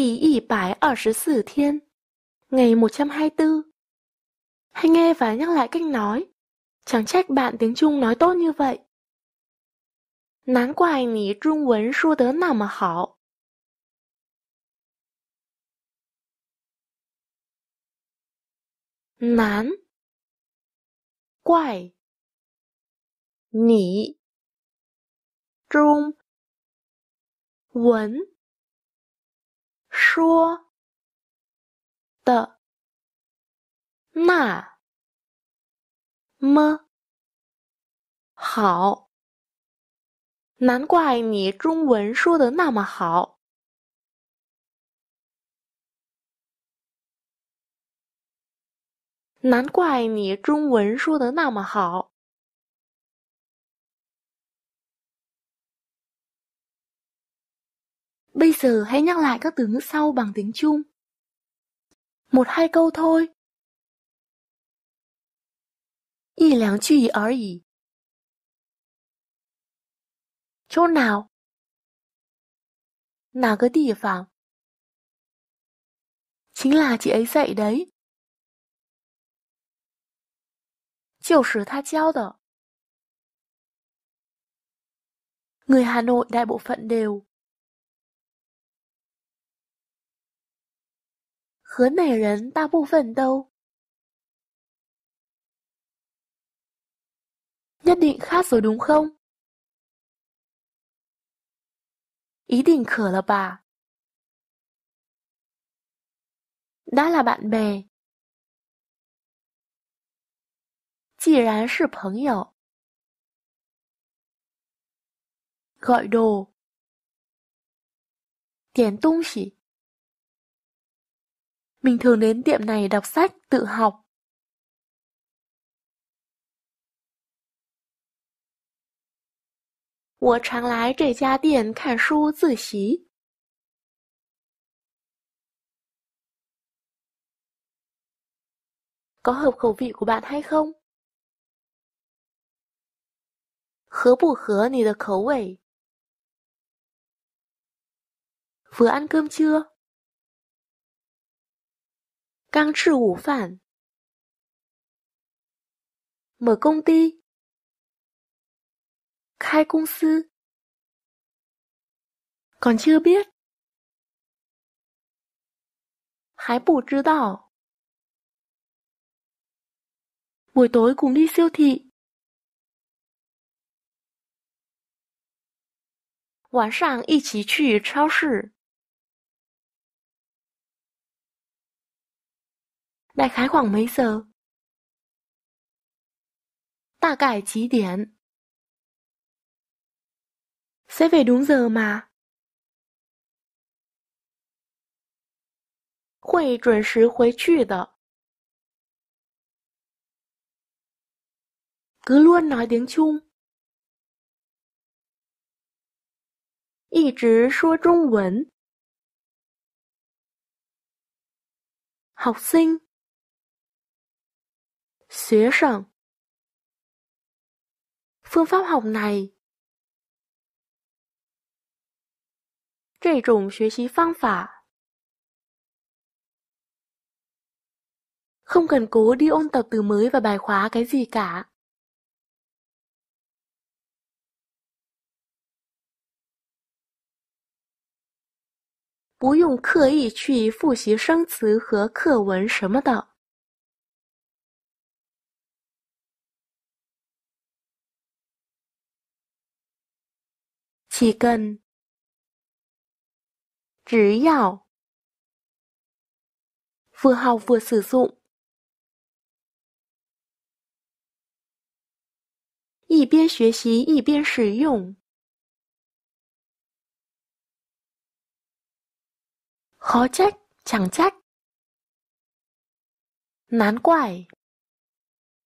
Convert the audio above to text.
第一百二十四 thiên Ngày 124 Hãy nghe và nhắc lại cách nói Chẳng trách bạn tiếng Trung nói tốt như vậy 难怪你中文说得那么好。难怪你中文说的那么好，难怪你中文说的那么好，难怪你中文说的那么好。Bây giờ hãy nhắc lại các từ ngữ sau bằng tiếng Trung. Một hai câu thôi. Y láng chữ ở ý. Chỗ nào? Nào cái địa phẳng. Chính là chị ấy dạy đấy. 就是他教的。Người Hà Nội đại bộ phận đều 河南人大部分都 nhất định khác rồi đúng không? Ý định khở là bà. Đã là bạn bè. Chỉ Gọi đồ. Tiền tung xỉ. Mình thường đến tiệm này đọc sách, tự học Tôi 常来这家店看书自习。Có hợp khẩu vị của bạn hay không? 合不合你的口味？Vừa ăn cơm chưa? 刚吃午饭 mở công ty khai công 司 còn chưa biết 还不知道. buổi tối cùng đi siêu thị 晚上一起去超市。đại khái khoảng mấy giờ? đại 大概几点? Sẽ về đúng giờ mà. cứ luôn nói tiếng Trung. 一直说中文。học sinh 学生。Phương pháp học này 这种学习方法 Không cần cố đi ôn tập từ mới và bài khóa cái gì cả 不用刻意去复习生词和课文什么的一根。只要。一号一番、一一边学习一边使用。好在抢番、难怪。